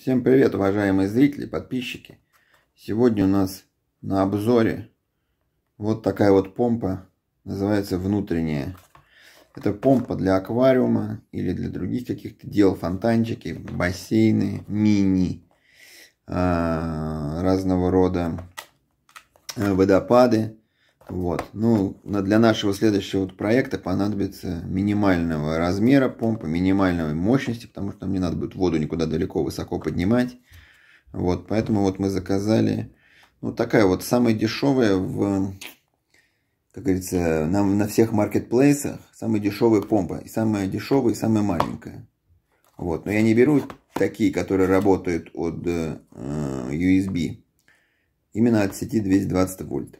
Всем привет, уважаемые зрители, подписчики. Сегодня у нас на обзоре вот такая вот помпа, называется внутренняя. Это помпа для аквариума или для других каких-то дел, фонтанчики, бассейны, мини, а, разного рода э, водопады. Вот. Ну, для нашего следующего вот проекта понадобится минимального размера помпа, минимальной мощности, потому что нам не надо будет воду никуда далеко, высоко поднимать. Вот, поэтому вот мы заказали, ну, такая вот самая дешевая в, как говорится, нам на всех маркетплейсах, самая дешевая помпа, и самая дешевая, и самая маленькая. Вот, но я не беру такие, которые работают от э, э USB, именно от сети 220 вольт.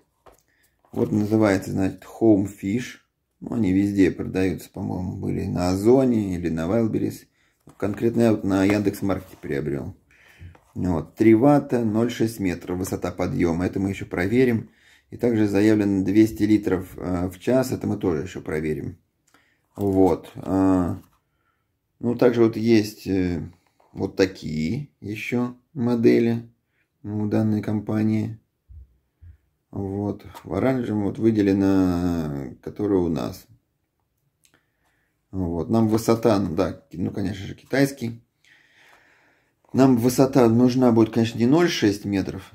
Вот называется, значит, Home Fish. Ну, они везде продаются, по-моему, были на Озоне или на Wildberries. Ну, конкретно я вот на Яндекс.Маркете приобрел. Вот, 3 ватта, 0,6 метра высота подъема. Это мы еще проверим. И также заявлено 200 литров э, в час. Это мы тоже еще проверим. Вот. А, ну, также вот есть э, вот такие еще модели у данной компании. Вот, в оранжевом вот выделено, которое у нас. Вот, нам высота, ну да, ну, конечно же, китайский. Нам высота нужна будет, конечно, не 0,6 метров,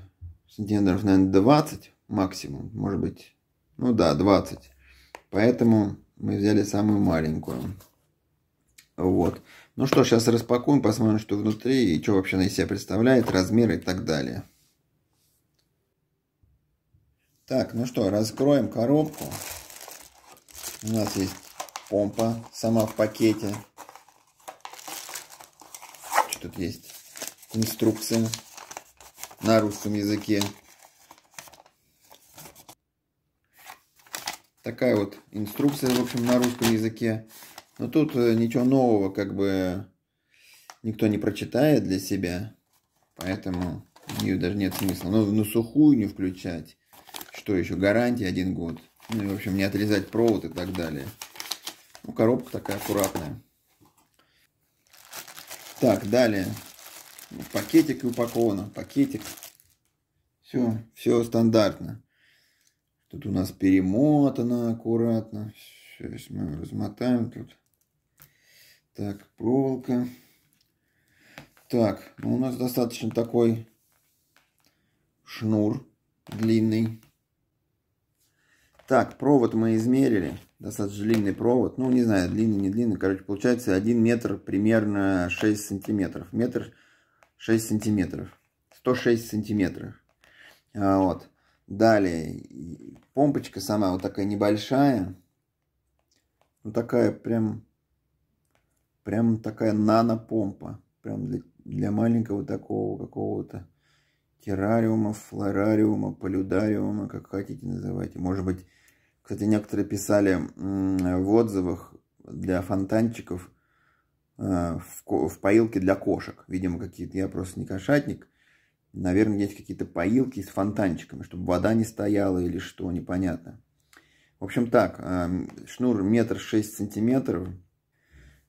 сантиметров, наверное, 20 максимум, может быть, ну да, 20. Поэтому мы взяли самую маленькую. Вот. Ну что, сейчас распакуем, посмотрим, что внутри и что вообще на себя представляет, размеры и так далее. Так, ну что, раскроем коробку. У нас есть помпа сама в пакете. Что тут есть? Инструкция на русском языке. Такая вот инструкция, в общем, на русском языке. Но тут э, ничего нового, как бы, никто не прочитает для себя. Поэтому ее даже нет смысла. Но ну, на ну, сухую не включать что еще, гарантия один год. Ну и, в общем, не отрезать провод и так далее. Ну, коробка такая аккуратная. Так, далее. Пакетик упаковано. Пакетик. Все, все стандартно. Тут у нас перемотано аккуратно. Сейчас мы размотаем тут. Так, проволока. Так, ну у нас достаточно такой шнур длинный. Так, провод мы измерили. Достаточно длинный провод. Ну, не знаю, длинный, не длинный. Короче, получается 1 метр примерно 6 сантиметров. Метр 6 сантиметров. 106 сантиметров. А, вот. Далее. Помпочка сама вот такая небольшая. Вот ну, такая прям... Прям такая нано-помпа. Прям для, для маленького такого какого-то террариума, флорариума, полюдариума, как хотите называйте. Может быть, кстати, некоторые писали в отзывах для фонтанчиков э, в, в поилке для кошек. Видимо, какие-то, я просто не кошатник. Наверное, есть какие-то поилки с фонтанчиками, чтобы вода не стояла или что, непонятно. В общем так, э, шнур метр шесть сантиметров.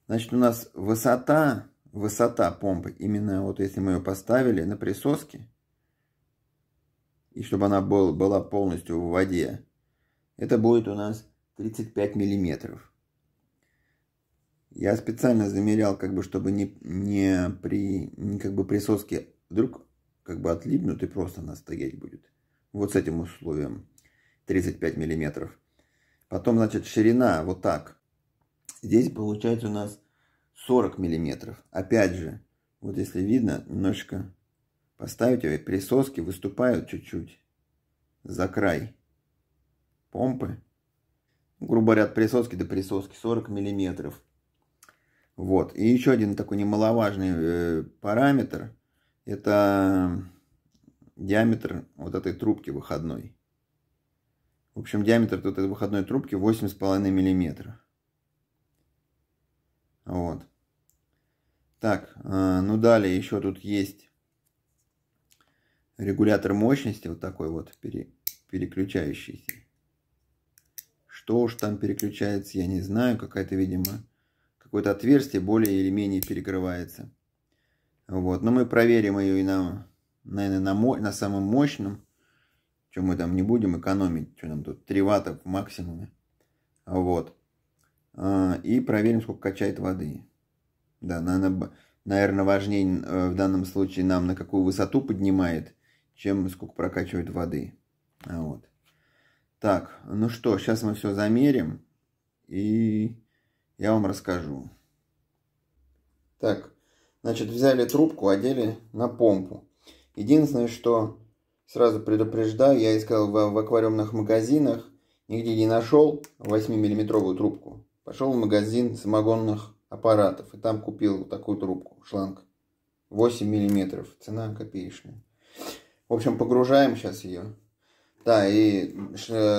Значит, у нас высота, высота помпы, именно вот если мы ее поставили на присоске, и чтобы она был, была полностью в воде, это будет у нас 35 миллиметров. Я специально замерял, как бы, чтобы не, не при, не как бы присоски вдруг как бы отлипнут и просто она стоять будет. Вот с этим условием 35 миллиметров. Потом, значит, ширина вот так. Здесь получается у нас 40 миллиметров. Опять же, вот если видно, немножечко Поставить Поставите присоски, выступают чуть-чуть. За край. Помпы. Грубо говоря, от присоски до присоски 40 миллиметров. Вот. И еще один такой немаловажный э, параметр. Это диаметр вот этой трубки выходной. В общем, диаметр вот этой выходной трубки 8,5 миллиметра. Вот. Так, э, ну далее еще тут есть регулятор мощности вот такой вот пере, переключающийся. Что уж там переключается, я не знаю. Какая-то, видимо, какое-то отверстие более или менее перекрывается. Вот, но мы проверим ее и на, наверное, на, на самом мощном. Что мы там не будем экономить, что нам тут 3 ватта в максимуме. Вот. А, и проверим, сколько качает воды. Да, наверное, наверное, важнее э, в данном случае нам на какую высоту поднимает чем сколько прокачивать воды. А вот. Так, ну что, сейчас мы все замерим и я вам расскажу. Так, значит, взяли трубку, одели на помпу. Единственное, что сразу предупреждаю, я искал в, в аквариумных магазинах, нигде не нашел 8-миллиметровую трубку. Пошел в магазин самогонных аппаратов и там купил такую трубку, шланг 8 миллиметров, цена копеечная. В общем, погружаем сейчас ее. Да, и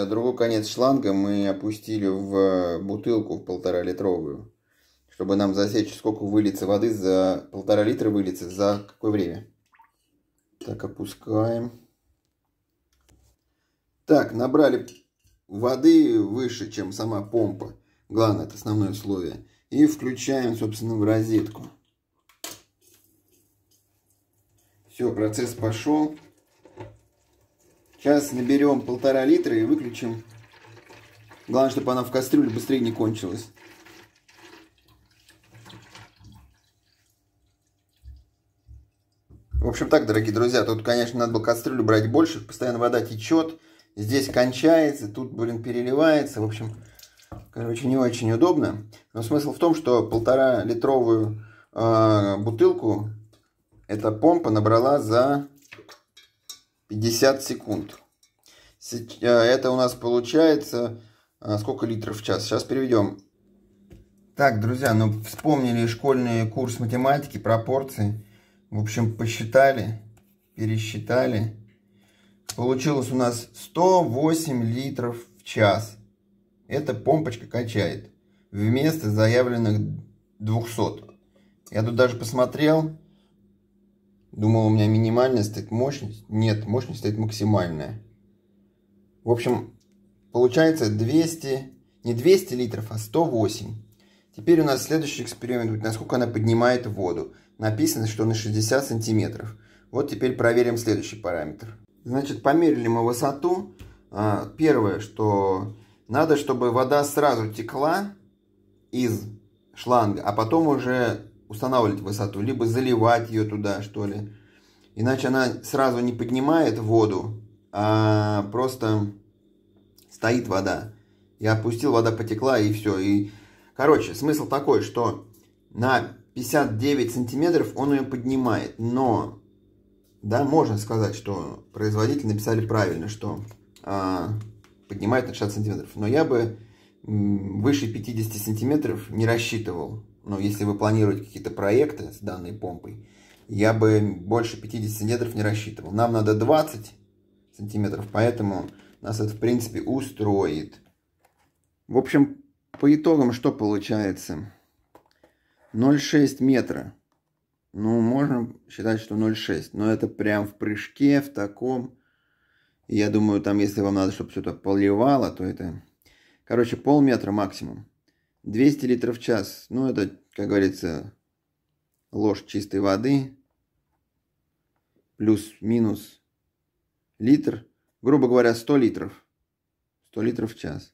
другой конец шланга мы опустили в э, бутылку в полтора литровую, чтобы нам засечь, сколько выльется воды за полтора литра выльется за какое время. Так, опускаем. Так, набрали воды выше, чем сама помпа. Главное, это основное условие. И включаем, собственно, в розетку. Все, процесс пошел. Сейчас наберем полтора литра и выключим. Главное, чтобы она в кастрюле быстрее не кончилась. В общем так, дорогие друзья, тут, конечно, надо было кастрюлю брать больше, постоянно вода течет, здесь кончается, тут, блин, переливается, в общем, короче, не очень удобно. Но смысл в том, что полтора литровую э, а, бутылку эта помпа набрала за 50 секунд. Э, это у нас получается э, сколько литров в час. Сейчас переведем. Так, друзья, ну вспомнили школьный курс математики, пропорции. В общем, посчитали, пересчитали. Получилось у нас 108 литров в час. Эта помпочка качает вместо заявленных 200. Я тут даже посмотрел, Думал, у меня минимальная стоит мощность. Нет, мощность стоит максимальная. В общем, получается 200, не 200 литров, а 108. Теперь у нас следующий эксперимент будет, насколько она поднимает воду. Написано, что на 60 сантиметров. Вот теперь проверим следующий параметр. Значит, померили мы высоту. А, первое, что надо, чтобы вода сразу текла из шланга, а потом уже устанавливать высоту, либо заливать ее туда, что ли. Иначе она сразу не поднимает воду, а просто стоит вода. Я опустил, вода потекла и все. И, короче, смысл такой, что на 59 сантиметров он ее поднимает, но, да, можно сказать, что производители написали правильно, что а, поднимает на 60 сантиметров. Но я бы выше 50 сантиметров не рассчитывал ну, если вы планируете какие-то проекты с данной помпой, я бы больше 50 сантиметров не рассчитывал. Нам надо 20 сантиметров, поэтому нас это, в принципе, устроит. В общем, по итогам что получается? 0,6 метра. Ну, можно считать, что 0,6. Но это прям в прыжке, в таком. Я думаю, там, если вам надо, чтобы что-то поливало, то это... Короче, полметра максимум. 200 литров в час. Ну, это, как говорится, ложь чистой воды. Плюс-минус литр. Грубо говоря, 100 литров. 100 литров в час.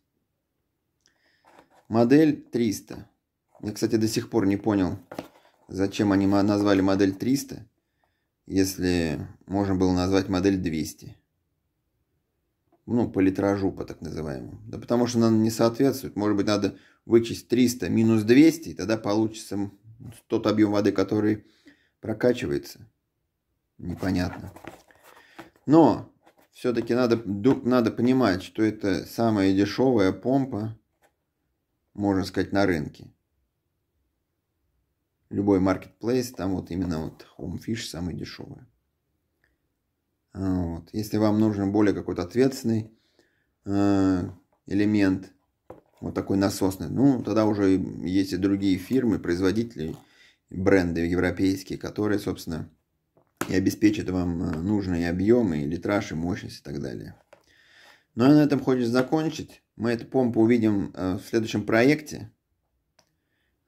Модель 300. Я, кстати, до сих пор не понял, зачем они назвали модель 300, если можно было назвать модель 200. Ну, по литражу, по так называемому. Да потому что она не соответствует. Может быть, надо вычесть 300 минус 200, и тогда получится тот объем воды, который прокачивается. Непонятно. Но все-таки надо, надо понимать, что это самая дешевая помпа, можно сказать, на рынке. Любой маркетплейс, там вот именно вот Homefish самый дешевый. А, вот. Если вам нужен более какой-то ответственный э, элемент, вот такой насосный. Ну, тогда уже есть и другие фирмы, производители, бренды европейские, которые, собственно, и обеспечат вам э, нужные объемы, и литраж, и мощность, и так далее. Ну я а на этом хочу закончить. Мы эту помпу увидим э, в следующем проекте.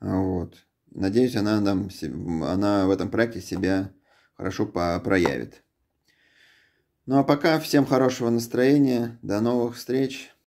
А, вот. Надеюсь, она, нам, она в этом проекте себя хорошо проявит. Ну а пока всем хорошего настроения, до новых встреч.